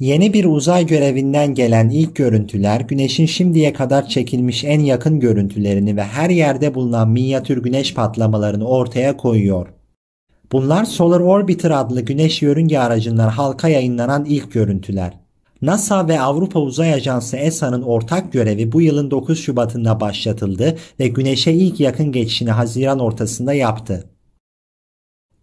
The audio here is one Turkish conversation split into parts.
Yeni bir uzay görevinden gelen ilk görüntüler Güneş'in şimdiye kadar çekilmiş en yakın görüntülerini ve her yerde bulunan minyatür güneş patlamalarını ortaya koyuyor. Bunlar Solar Orbiter adlı güneş yörünge aracından halka yayınlanan ilk görüntüler. NASA ve Avrupa Uzay Ajansı ESA'nın ortak görevi bu yılın 9 Şubat'ında başlatıldı ve Güneş'e ilk yakın geçişini Haziran ortasında yaptı.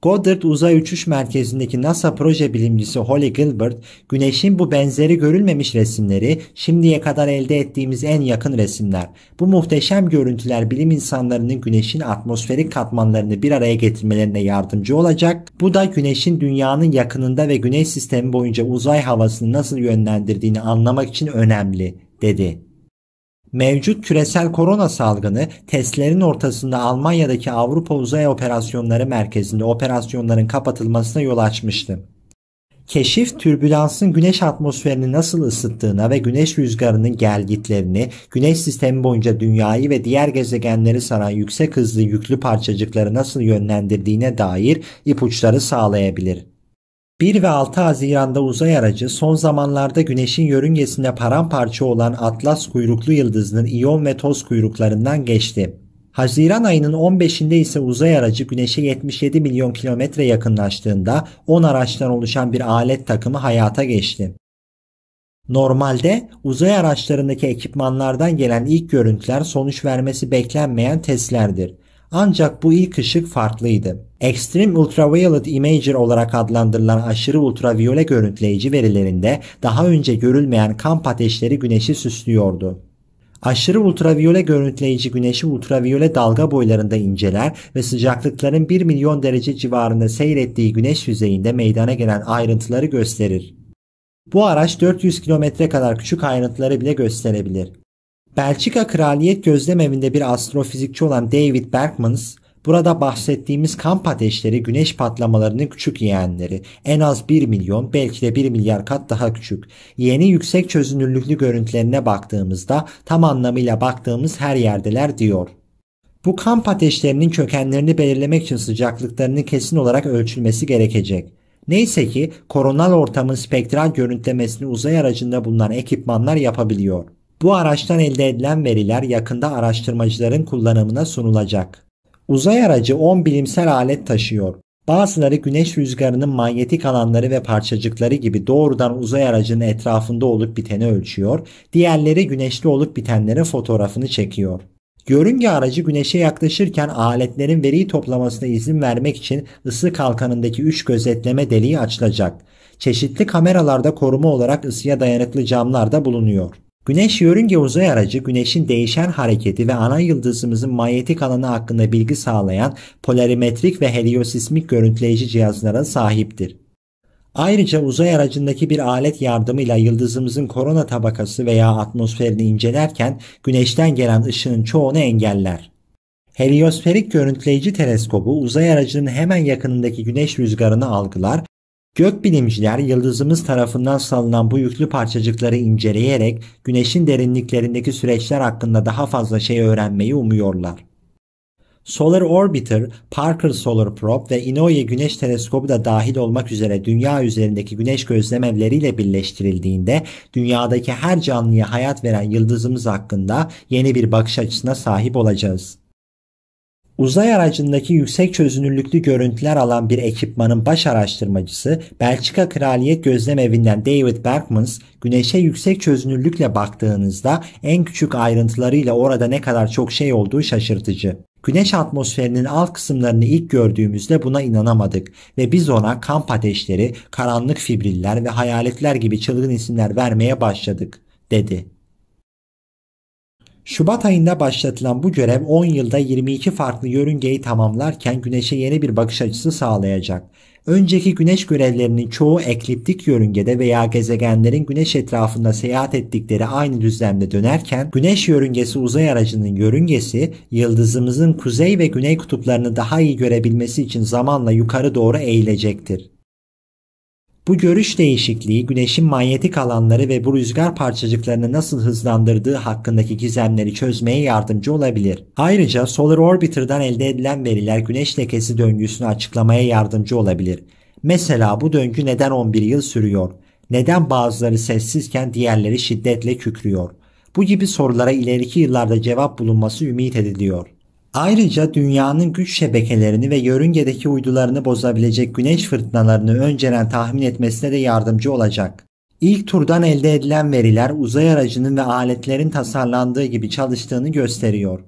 Goddard Uzay Uçuş Merkezi'ndeki NASA proje bilimcisi Holly Gilbert, Güneş'in bu benzeri görülmemiş resimleri şimdiye kadar elde ettiğimiz en yakın resimler. Bu muhteşem görüntüler bilim insanlarının Güneş'in atmosferik katmanlarını bir araya getirmelerine yardımcı olacak. Bu da Güneş'in dünyanın yakınında ve Güneş sistemi boyunca uzay havasını nasıl yönlendirdiğini anlamak için önemli, dedi. Mevcut küresel korona salgını testlerin ortasında Almanya'daki Avrupa Uzay Operasyonları Merkezi'nde operasyonların kapatılmasına yol açmıştı. Keşif türbülansın güneş atmosferini nasıl ısıttığına ve güneş rüzgarının gelgitlerini, güneş sistemi boyunca dünyayı ve diğer gezegenleri saran yüksek hızlı yüklü parçacıkları nasıl yönlendirdiğine dair ipuçları sağlayabilir. 1 ve 6 Haziran'da uzay aracı son zamanlarda Güneş'in yörüngesinde paramparça olan Atlas kuyruklu yıldızının iyon ve toz kuyruklarından geçti. Haziran ayının 15'inde ise uzay aracı Güneş'e 77 milyon kilometre yakınlaştığında 10 araçtan oluşan bir alet takımı hayata geçti. Normalde uzay araçlarındaki ekipmanlardan gelen ilk görüntüler sonuç vermesi beklenmeyen testlerdir. Ancak bu ilk ışık farklıydı. Extreme Ultraviolet Imager olarak adlandırılan aşırı ultraviyole görüntüleyici verilerinde daha önce görülmeyen kamp ateşleri güneşi süslüyordu. Aşırı ultraviyole görüntüleyici güneşi ultraviyole dalga boylarında inceler ve sıcaklıkların 1 milyon derece civarında seyrettiği güneş yüzeyinde meydana gelen ayrıntıları gösterir. Bu araç 400 kilometre kadar küçük ayrıntıları bile gösterebilir. Belçika Kraliyet Gözlem Evinde bir astrofizikçi olan David Berkmans, burada bahsettiğimiz kamp ateşleri güneş patlamalarının küçük yeğenleri. En az 1 milyon belki de 1 milyar kat daha küçük. Yeni yüksek çözünürlüklü görüntülerine baktığımızda tam anlamıyla baktığımız her yerdeler diyor. Bu kamp ateşlerinin kökenlerini belirlemek için sıcaklıklarının kesin olarak ölçülmesi gerekecek. Neyse ki koronal ortamın spektral görüntülemesini uzay aracında bulunan ekipmanlar yapabiliyor. Bu araçtan elde edilen veriler yakında araştırmacıların kullanımına sunulacak. Uzay aracı 10 bilimsel alet taşıyor. Bazıları güneş rüzgarının manyetik alanları ve parçacıkları gibi doğrudan uzay aracının etrafında olup biteni ölçüyor, diğerleri güneşli olup bitenlerin fotoğrafını çekiyor. Görünge aracı güneşe yaklaşırken aletlerin veriyi toplamasına izin vermek için ısı kalkanındaki 3 gözetleme deliği açılacak. Çeşitli kameralarda koruma olarak ısıya dayanıklı camlar da bulunuyor. Güneş yörünge uzay aracı güneşin değişen hareketi ve ana yıldızımızın manyetik alanı hakkında bilgi sağlayan polarimetrik ve heliosismik görüntüleyici cihazlara sahiptir. Ayrıca uzay aracındaki bir alet yardımıyla yıldızımızın korona tabakası veya atmosferini incelerken güneşten gelen ışığın çoğunu engeller. Heliosferik görüntüleyici teleskobu uzay aracının hemen yakınındaki güneş rüzgarını algılar Gökbilimciler yıldızımız tarafından salınan bu yüklü parçacıkları inceleyerek güneşin derinliklerindeki süreçler hakkında daha fazla şey öğrenmeyi umuyorlar. Solar Orbiter, Parker Solar Probe ve Inouye Güneş Teleskobu da dahil olmak üzere dünya üzerindeki güneş gözlemevleriyle birleştirildiğinde dünyadaki her canlıya hayat veren yıldızımız hakkında yeni bir bakış açısına sahip olacağız. Uzay aracındaki yüksek çözünürlüklü görüntüler alan bir ekipmanın baş araştırmacısı Belçika Kraliyet Gözlem Evi'nden David Berkmans, güneşe yüksek çözünürlükle baktığınızda en küçük ayrıntılarıyla orada ne kadar çok şey olduğu şaşırtıcı. Güneş atmosferinin alt kısımlarını ilk gördüğümüzde buna inanamadık ve biz ona kamp ateşleri, karanlık fibriller ve hayaletler gibi çılgın isimler vermeye başladık, dedi. Şubat ayında başlatılan bu görev 10 yılda 22 farklı yörüngeyi tamamlarken Güneş'e yeni bir bakış açısı sağlayacak. Önceki Güneş görevlerinin çoğu ekliptik yörüngede veya gezegenlerin Güneş etrafında seyahat ettikleri aynı düzlemde dönerken Güneş yörüngesi uzay aracının yörüngesi yıldızımızın kuzey ve güney kutuplarını daha iyi görebilmesi için zamanla yukarı doğru eğilecektir. Bu görüş değişikliği güneşin manyetik alanları ve bu rüzgar parçacıklarını nasıl hızlandırdığı hakkındaki gizemleri çözmeye yardımcı olabilir. Ayrıca Solar Orbiter'dan elde edilen veriler güneş lekesi döngüsünü açıklamaya yardımcı olabilir. Mesela bu döngü neden 11 yıl sürüyor? Neden bazıları sessizken diğerleri şiddetle kükrüyor? Bu gibi sorulara ileriki yıllarda cevap bulunması ümit ediliyor. Ayrıca dünyanın güç şebekelerini ve yörüngedeki uydularını bozabilecek güneş fırtınalarını önceden tahmin etmesine de yardımcı olacak. İlk turdan elde edilen veriler uzay aracının ve aletlerin tasarlandığı gibi çalıştığını gösteriyor.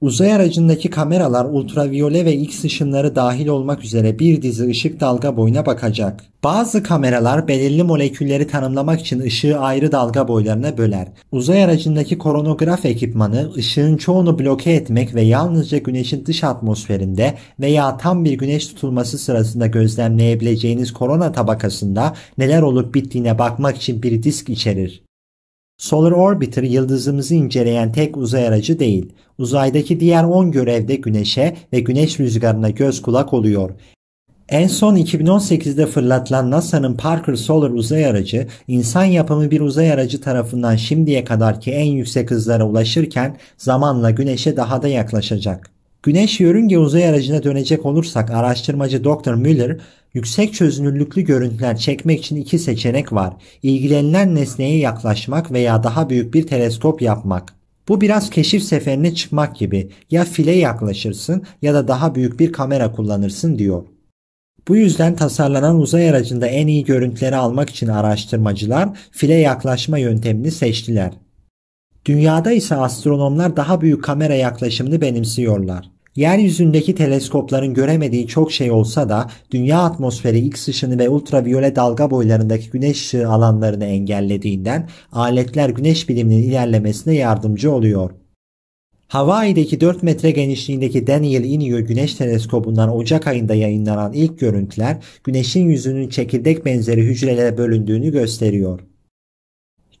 Uzay aracındaki kameralar ultraviyole ve X ışınları dahil olmak üzere bir dizi ışık dalga boyuna bakacak. Bazı kameralar belirli molekülleri tanımlamak için ışığı ayrı dalga boylarına böler. Uzay aracındaki koronograf ekipmanı ışığın çoğunu bloke etmek ve yalnızca güneşin dış atmosferinde veya tam bir güneş tutulması sırasında gözlemleyebileceğiniz korona tabakasında neler olup bittiğine bakmak için bir disk içerir. Solar Orbiter yıldızımızı inceleyen tek uzay aracı değil. Uzaydaki diğer 10 görevde güneşe ve güneş rüzgarına göz kulak oluyor. En son 2018'de fırlatılan NASA'nın Parker Solar uzay aracı, insan yapımı bir uzay aracı tarafından şimdiye kadarki en yüksek hızlara ulaşırken zamanla güneşe daha da yaklaşacak. Güneş yörünge uzay aracına dönecek olursak araştırmacı Dr. Müller, yüksek çözünürlüklü görüntüler çekmek için iki seçenek var. İlgilenilen nesneye yaklaşmak veya daha büyük bir teleskop yapmak. Bu biraz keşif seferine çıkmak gibi ya file yaklaşırsın ya da daha büyük bir kamera kullanırsın diyor. Bu yüzden tasarlanan uzay aracında en iyi görüntüleri almak için araştırmacılar file yaklaşma yöntemini seçtiler. Dünyada ise astronomlar daha büyük kamera yaklaşımını benimsiyorlar. Yeryüzündeki teleskopların göremediği çok şey olsa da dünya atmosferi X ışını ve ultraviyole dalga boylarındaki güneş ışığı alanlarını engellediğinden aletler güneş biliminin ilerlemesine yardımcı oluyor. Hawaii'deki 4 metre genişliğindeki Daniel Inyo Güneş Teleskobu'ndan Ocak ayında yayınlanan ilk görüntüler Güneş'in yüzünün çekirdek benzeri hücrelere bölündüğünü gösteriyor.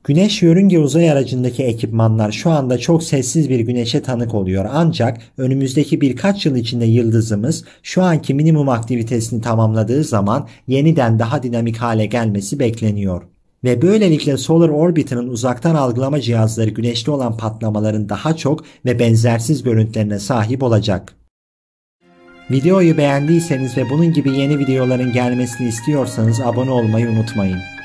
Güneş yörünge uzay aracındaki ekipmanlar şu anda çok sessiz bir güneşe tanık oluyor ancak önümüzdeki birkaç yıl içinde yıldızımız şu anki minimum aktivitesini tamamladığı zaman yeniden daha dinamik hale gelmesi bekleniyor. Ve böylelikle Solar Orbiter'ın uzaktan algılama cihazları güneşli olan patlamaların daha çok ve benzersiz görüntülerine sahip olacak. Videoyu beğendiyseniz ve bunun gibi yeni videoların gelmesini istiyorsanız abone olmayı unutmayın.